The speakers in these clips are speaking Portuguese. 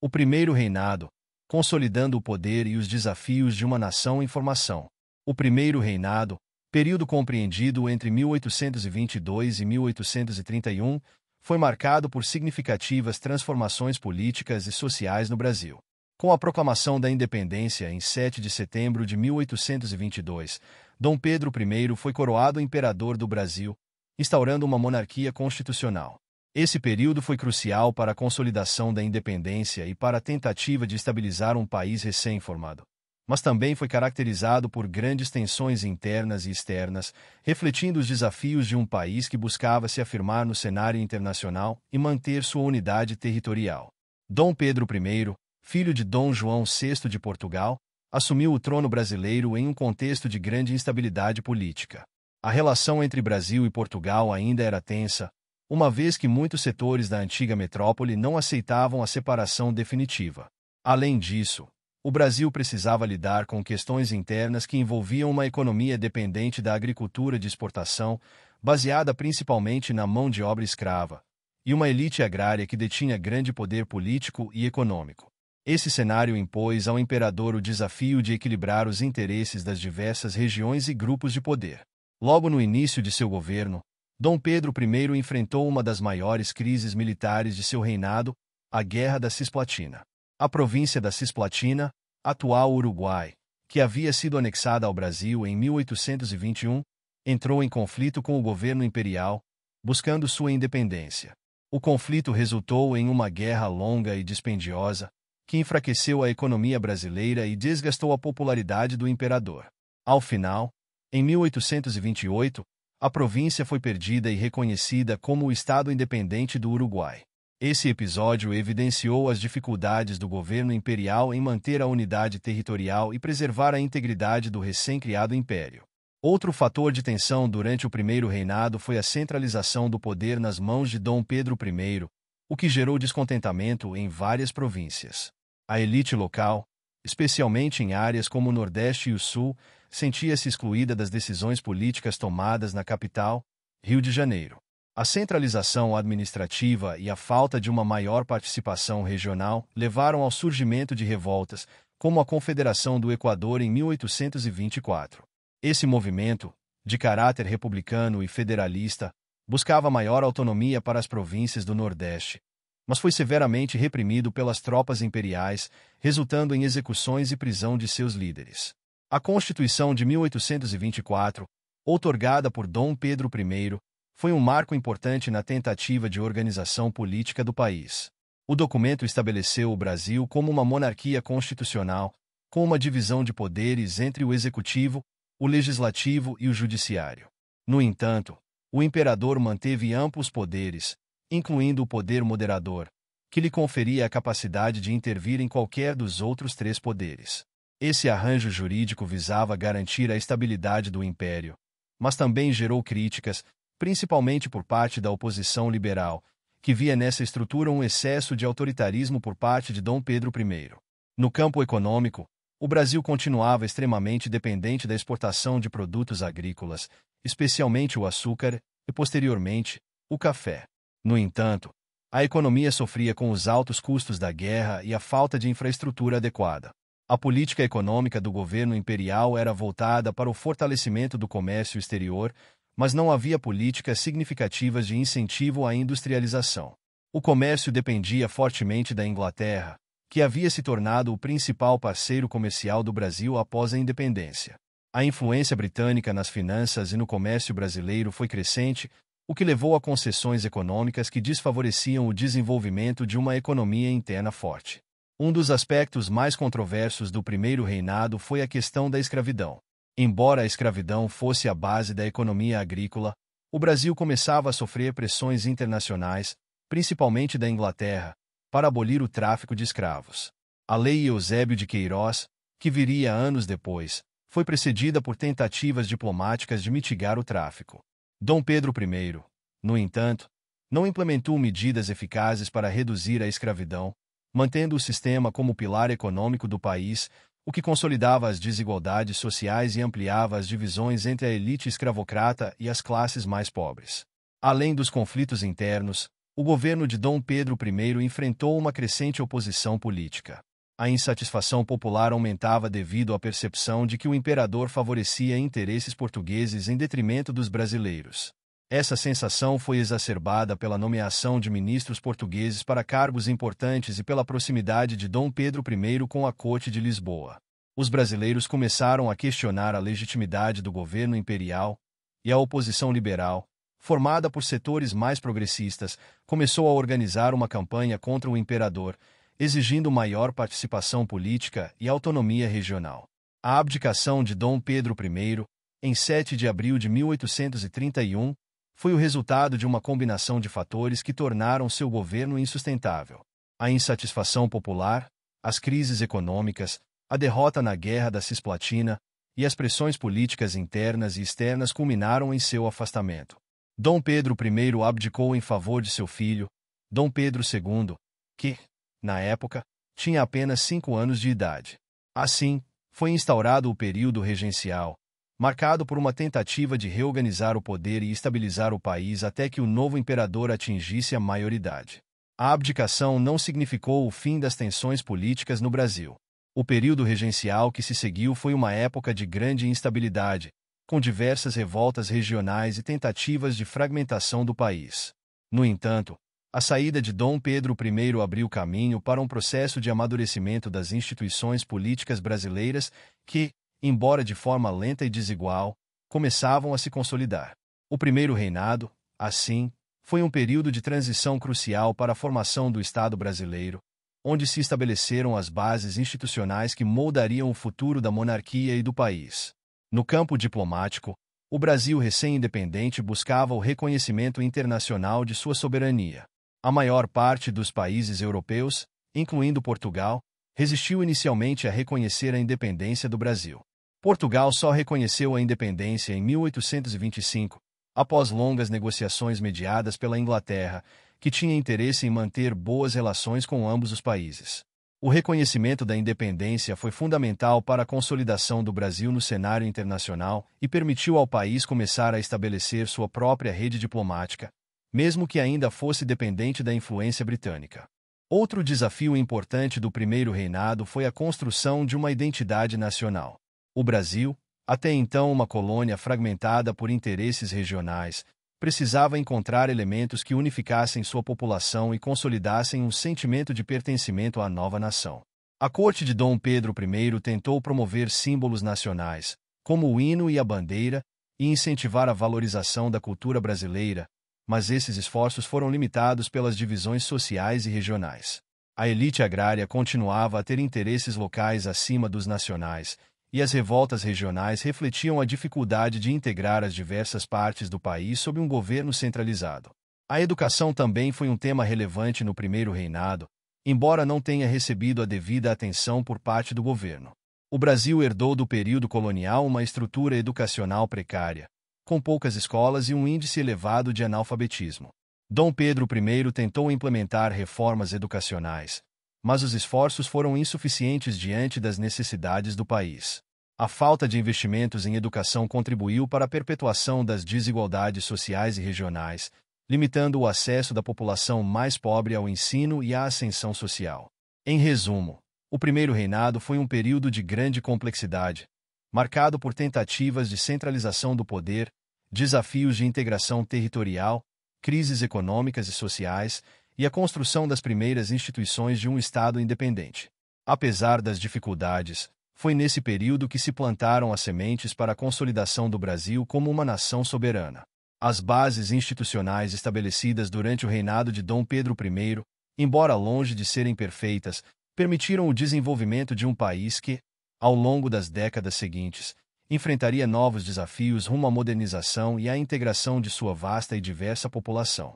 o primeiro reinado, consolidando o poder e os desafios de uma nação em formação. O primeiro reinado, período compreendido entre 1822 e 1831, foi marcado por significativas transformações políticas e sociais no Brasil. Com a proclamação da independência em 7 de setembro de 1822, Dom Pedro I foi coroado imperador do Brasil, instaurando uma monarquia constitucional. Esse período foi crucial para a consolidação da independência e para a tentativa de estabilizar um país recém-formado. Mas também foi caracterizado por grandes tensões internas e externas, refletindo os desafios de um país que buscava se afirmar no cenário internacional e manter sua unidade territorial. Dom Pedro I, filho de Dom João VI de Portugal, assumiu o trono brasileiro em um contexto de grande instabilidade política. A relação entre Brasil e Portugal ainda era tensa, uma vez que muitos setores da antiga metrópole não aceitavam a separação definitiva. Além disso, o Brasil precisava lidar com questões internas que envolviam uma economia dependente da agricultura de exportação, baseada principalmente na mão de obra escrava, e uma elite agrária que detinha grande poder político e econômico. Esse cenário impôs ao imperador o desafio de equilibrar os interesses das diversas regiões e grupos de poder. Logo no início de seu governo, Dom Pedro I enfrentou uma das maiores crises militares de seu reinado, a Guerra da Cisplatina. A província da Cisplatina, atual Uruguai, que havia sido anexada ao Brasil em 1821, entrou em conflito com o governo imperial, buscando sua independência. O conflito resultou em uma guerra longa e dispendiosa, que enfraqueceu a economia brasileira e desgastou a popularidade do imperador. Ao final, em 1828, a província foi perdida e reconhecida como o Estado independente do Uruguai. Esse episódio evidenciou as dificuldades do governo imperial em manter a unidade territorial e preservar a integridade do recém-criado império. Outro fator de tensão durante o primeiro reinado foi a centralização do poder nas mãos de Dom Pedro I, o que gerou descontentamento em várias províncias. A elite local, especialmente em áreas como o Nordeste e o Sul, sentia-se excluída das decisões políticas tomadas na capital, Rio de Janeiro. A centralização administrativa e a falta de uma maior participação regional levaram ao surgimento de revoltas, como a Confederação do Equador em 1824. Esse movimento, de caráter republicano e federalista, buscava maior autonomia para as províncias do Nordeste, mas foi severamente reprimido pelas tropas imperiais, resultando em execuções e prisão de seus líderes. A Constituição de 1824, outorgada por Dom Pedro I, foi um marco importante na tentativa de organização política do país. O documento estabeleceu o Brasil como uma monarquia constitucional, com uma divisão de poderes entre o executivo, o legislativo e o judiciário. No entanto, o imperador manteve amplos poderes, incluindo o poder moderador, que lhe conferia a capacidade de intervir em qualquer dos outros três poderes. Esse arranjo jurídico visava garantir a estabilidade do império, mas também gerou críticas, principalmente por parte da oposição liberal, que via nessa estrutura um excesso de autoritarismo por parte de Dom Pedro I. No campo econômico, o Brasil continuava extremamente dependente da exportação de produtos agrícolas, especialmente o açúcar e, posteriormente, o café. No entanto, a economia sofria com os altos custos da guerra e a falta de infraestrutura adequada. A política econômica do governo imperial era voltada para o fortalecimento do comércio exterior, mas não havia políticas significativas de incentivo à industrialização. O comércio dependia fortemente da Inglaterra, que havia se tornado o principal parceiro comercial do Brasil após a independência. A influência britânica nas finanças e no comércio brasileiro foi crescente, o que levou a concessões econômicas que desfavoreciam o desenvolvimento de uma economia interna forte. Um dos aspectos mais controversos do primeiro reinado foi a questão da escravidão. Embora a escravidão fosse a base da economia agrícola, o Brasil começava a sofrer pressões internacionais, principalmente da Inglaterra, para abolir o tráfico de escravos. A Lei Eusébio de Queiroz, que viria anos depois, foi precedida por tentativas diplomáticas de mitigar o tráfico. Dom Pedro I, no entanto, não implementou medidas eficazes para reduzir a escravidão, mantendo o sistema como pilar econômico do país, o que consolidava as desigualdades sociais e ampliava as divisões entre a elite escravocrata e as classes mais pobres. Além dos conflitos internos, o governo de Dom Pedro I enfrentou uma crescente oposição política. A insatisfação popular aumentava devido à percepção de que o imperador favorecia interesses portugueses em detrimento dos brasileiros. Essa sensação foi exacerbada pela nomeação de ministros portugueses para cargos importantes e pela proximidade de Dom Pedro I com a corte de Lisboa. Os brasileiros começaram a questionar a legitimidade do governo imperial e a oposição liberal, formada por setores mais progressistas, começou a organizar uma campanha contra o imperador, exigindo maior participação política e autonomia regional. A abdicação de Dom Pedro I, em 7 de abril de 1831, foi o resultado de uma combinação de fatores que tornaram seu governo insustentável. A insatisfação popular, as crises econômicas, a derrota na Guerra da Cisplatina e as pressões políticas internas e externas culminaram em seu afastamento. Dom Pedro I abdicou em favor de seu filho, Dom Pedro II, que, na época, tinha apenas cinco anos de idade. Assim, foi instaurado o período regencial, marcado por uma tentativa de reorganizar o poder e estabilizar o país até que o novo imperador atingisse a maioridade. A abdicação não significou o fim das tensões políticas no Brasil. O período regencial que se seguiu foi uma época de grande instabilidade, com diversas revoltas regionais e tentativas de fragmentação do país. No entanto, a saída de Dom Pedro I abriu caminho para um processo de amadurecimento das instituições políticas brasileiras que, embora de forma lenta e desigual, começavam a se consolidar. O primeiro reinado, assim, foi um período de transição crucial para a formação do Estado brasileiro, onde se estabeleceram as bases institucionais que moldariam o futuro da monarquia e do país. No campo diplomático, o Brasil recém-independente buscava o reconhecimento internacional de sua soberania. A maior parte dos países europeus, incluindo Portugal, resistiu inicialmente a reconhecer a independência do Brasil. Portugal só reconheceu a independência em 1825, após longas negociações mediadas pela Inglaterra, que tinha interesse em manter boas relações com ambos os países. O reconhecimento da independência foi fundamental para a consolidação do Brasil no cenário internacional e permitiu ao país começar a estabelecer sua própria rede diplomática, mesmo que ainda fosse dependente da influência britânica. Outro desafio importante do primeiro reinado foi a construção de uma identidade nacional. O Brasil, até então uma colônia fragmentada por interesses regionais, precisava encontrar elementos que unificassem sua população e consolidassem um sentimento de pertencimento à nova nação. A corte de Dom Pedro I tentou promover símbolos nacionais, como o hino e a bandeira, e incentivar a valorização da cultura brasileira, mas esses esforços foram limitados pelas divisões sociais e regionais. A elite agrária continuava a ter interesses locais acima dos nacionais, e as revoltas regionais refletiam a dificuldade de integrar as diversas partes do país sob um governo centralizado. A educação também foi um tema relevante no primeiro reinado, embora não tenha recebido a devida atenção por parte do governo. O Brasil herdou do período colonial uma estrutura educacional precária, com poucas escolas e um índice elevado de analfabetismo. Dom Pedro I tentou implementar reformas educacionais, mas os esforços foram insuficientes diante das necessidades do país. A falta de investimentos em educação contribuiu para a perpetuação das desigualdades sociais e regionais, limitando o acesso da população mais pobre ao ensino e à ascensão social. Em resumo, o primeiro reinado foi um período de grande complexidade, marcado por tentativas de centralização do poder, desafios de integração territorial, crises econômicas e sociais e a construção das primeiras instituições de um Estado independente. Apesar das dificuldades, foi nesse período que se plantaram as sementes para a consolidação do Brasil como uma nação soberana. As bases institucionais estabelecidas durante o reinado de Dom Pedro I, embora longe de serem perfeitas, permitiram o desenvolvimento de um país que, ao longo das décadas seguintes, enfrentaria novos desafios rumo à modernização e à integração de sua vasta e diversa população.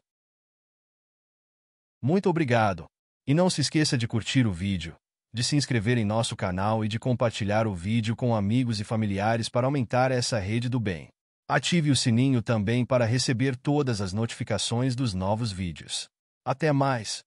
Muito obrigado! E não se esqueça de curtir o vídeo, de se inscrever em nosso canal e de compartilhar o vídeo com amigos e familiares para aumentar essa rede do bem. Ative o sininho também para receber todas as notificações dos novos vídeos. Até mais!